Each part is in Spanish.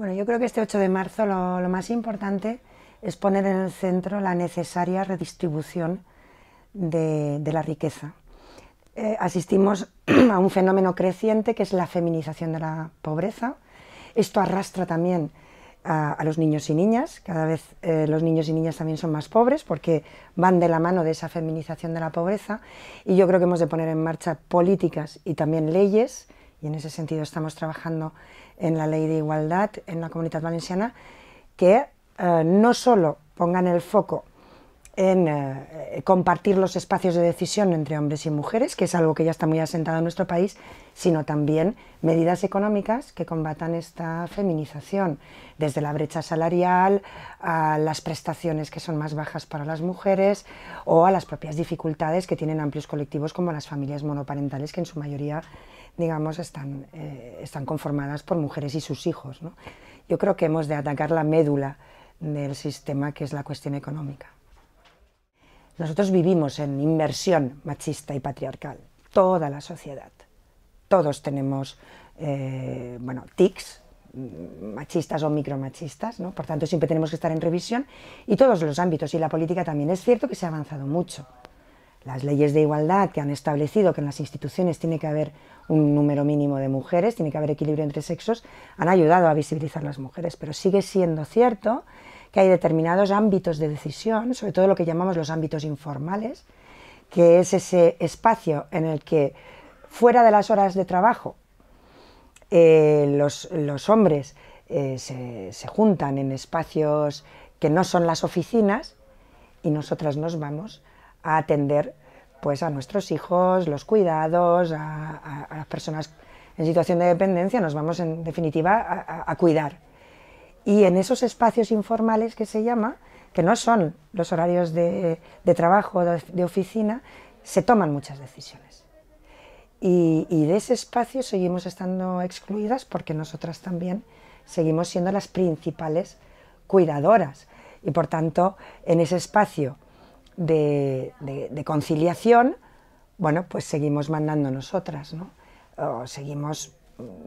Bueno, yo creo que este 8 de marzo lo, más importante es poner en el centro la necesaria redistribución de, la riqueza. Eh, asistimos a un fenómeno creciente que es la feminización de la pobreza. Esto arrastra también a, los niños y niñas. Cada vez eh, los niños y niñas también son más pobres porque van de la mano de esa feminización de la pobreza. Y yo creo que hemos de poner en marcha políticas y también leyes y en ese sentido estamos trabajando en la ley de igualdad en la comunidad valenciana que eh, no solo pongan el foco en eh, compartir los espacios de decisión entre hombres y mujeres, que es algo que ya está muy asentado en nuestro país, sino también medidas económicas que combatan esta feminización, desde la brecha salarial a las prestaciones que son más bajas para las mujeres o a las propias dificultades que tienen amplios colectivos como las familias monoparentales, que en su mayoría eh, están, conformadas por mujeres y sus hijos. Yo creo que hemos de atacar la médula del sistema, que es la cuestión económica. Nosotros vivimos en inversión machista y patriarcal, toda la sociedad. Todos tenemos, eh, bueno, tics mm, machistas o micromachistas, ¿no? por tanto siempre tenemos que estar en revisión y todos los ámbitos y la política también. Es cierto que se ha avanzado mucho, las leyes de igualdad que han establecido que en las instituciones tiene que haber un número mínimo de mujeres, tiene que haber equilibrio entre sexos, han ayudado a visibilizar las mujeres, pero sigue siendo cierto que hay determinados ámbitos de decisión, sobre todo lo que llamamos los ámbitos informales, que es ese espacio en el que fuera de las horas de trabajo eh, los, hombres eh, se, juntan en espacios que no son las oficinas y nosotras nos vamos a atender pues a nuestros hijos, los cuidados, a, las personas en situación de dependencia, nos vamos en definitiva a cuidar y en esos espacios informales que se llama, que no son los horarios de, trabajo, de, de, oficina, se toman muchas decisiones. Y, de ese espacio seguimos estando excluidas porque nosotras también seguimos siendo las principales cuidadoras. Y por tanto, en ese espacio de, conciliación, bueno, pues seguimos mandando nosotras, ¿no? O seguimos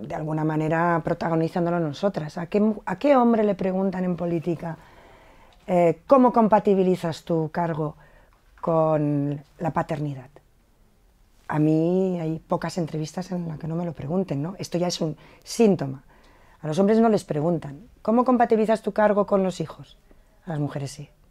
de alguna manera protagonizándolo nosotras. ¿A qué, hombre le preguntan en política eh, cómo compatibilizas tu cargo con la paternidad? A mí hay pocas entrevistas en las que no me lo pregunten, ¿no? Esto ya es un síntoma. A los hombres no les preguntan, ¿cómo compatibilizas tu cargo con los hijos? A las mujeres sí.